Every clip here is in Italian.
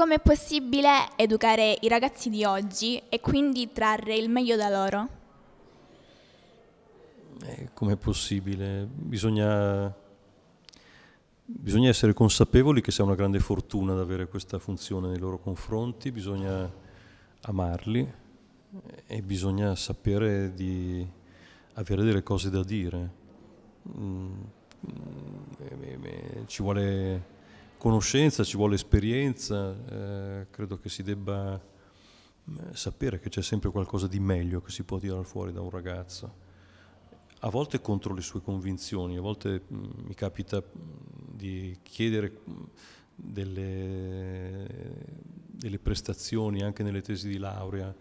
come è possibile educare i ragazzi di oggi e quindi trarre il meglio da loro? Eh, come è possibile? Bisogna, bisogna, essere consapevoli che sia una grande fortuna ad avere questa funzione nei loro confronti, bisogna amarli e bisogna sapere di avere delle cose da dire. Mm, mm, eh, ci vuole conoscenza, ci vuole esperienza, eh, credo che si debba eh, sapere che c'è sempre qualcosa di meglio che si può tirare fuori da un ragazzo. A volte contro le sue convinzioni, a volte mm, mi capita mm, di chiedere mm, delle, delle, prestazioni anche nelle tesi di laurea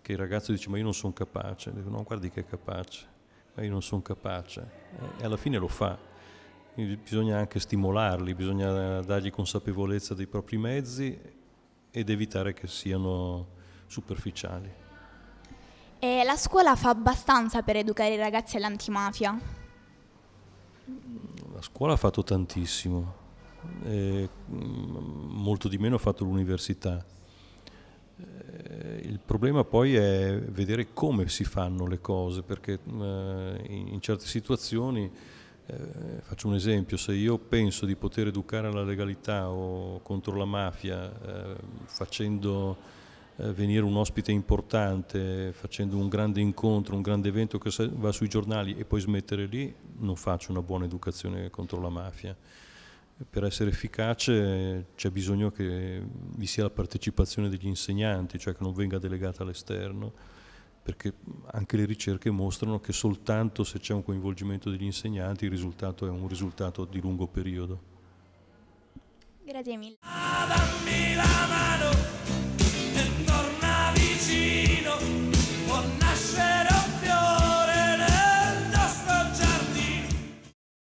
che il ragazzo dice ma io non sono capace, dico no guardi che è capace, ma io non sono capace eh, e alla fine lo fa bisogna anche stimolarli, bisogna dargli consapevolezza dei propri mezzi ed evitare che siano superficiali. E la scuola fa abbastanza per educare i ragazzi all'antimafia? La scuola ha fatto tantissimo, eh, molto di meno ha fatto l'università. Eh, il problema poi è vedere come si fanno le cose, perché eh, in certe situazioni eh, faccio un esempio, se io penso di poter educare alla legalità o contro la mafia eh, facendo eh, venire un ospite importante, facendo un grande incontro, un grande evento che va sui giornali e poi smettere lì, non faccio una buona educazione contro la mafia. Per essere efficace c'è bisogno che vi sia la partecipazione degli insegnanti, cioè che non venga delegata all'esterno perché anche le ricerche mostrano che soltanto se c'è un coinvolgimento degli insegnanti il risultato è un risultato di lungo periodo. Grazie mille.